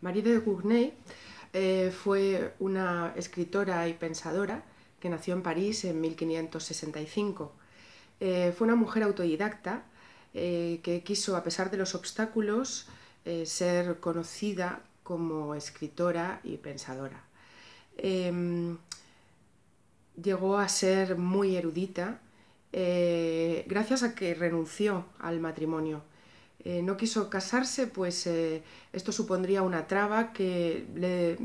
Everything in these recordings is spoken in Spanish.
Marie de Gournay eh, fue una escritora y pensadora que nació en París en 1565. Eh, fue una mujer autodidacta eh, que quiso, a pesar de los obstáculos, ser conocida como escritora y pensadora. Em, llegó a ser muy erudita gracias a que renunció al matrimonio eh, no quiso casarse, pues eh, esto supondría una traba que le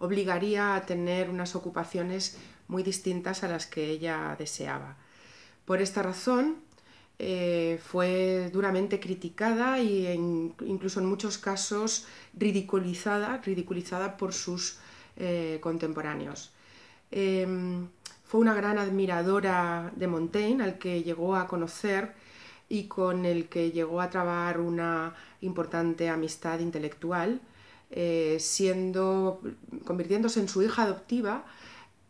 obligaría a tener unas ocupaciones muy distintas a las que ella deseaba. Por esta razón, eh, fue duramente criticada e incluso en muchos casos ridiculizada, ridiculizada por sus contemporáneos. Em, fue una gran admiradora de Montaigne, al que llegó a conocer y con el que llegó a trabar una importante amistad intelectual, eh, siendo, convirtiéndose en su hija adoptiva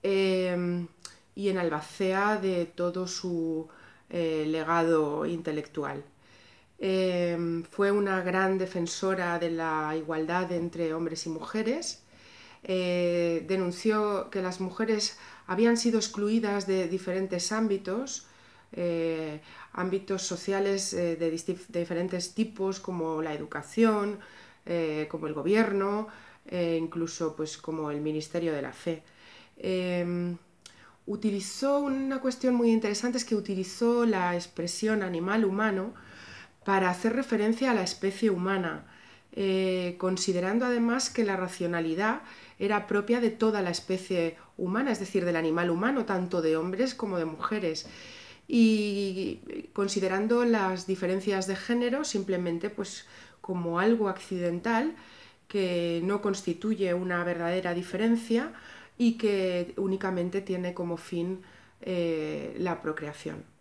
eh, y en albacea de todo su eh, legado intelectual. fue una gran defensora de la igualdad entre hombres y mujeres. denunció que las mujeres habían sido excluidas de diferentes ámbitos eh, ámbitos sociales eh, de, diferentes tipos, como la educación, eh, como el gobierno, incluso pues, como el Ministerio de la Fe. Em, utilizó una cuestión muy interesante, es que utilizó la expresión animal-humano para hacer referencia a la especie humana, considerando además que la racionalidad era propia de toda la especie humana, es decir, del animal humano, tanto de hombres como de mujeres y considerando las diferencias de género simplemente pues, como algo accidental que no constituye una verdadera diferencia y que únicamente tiene como fin eh, la procreación.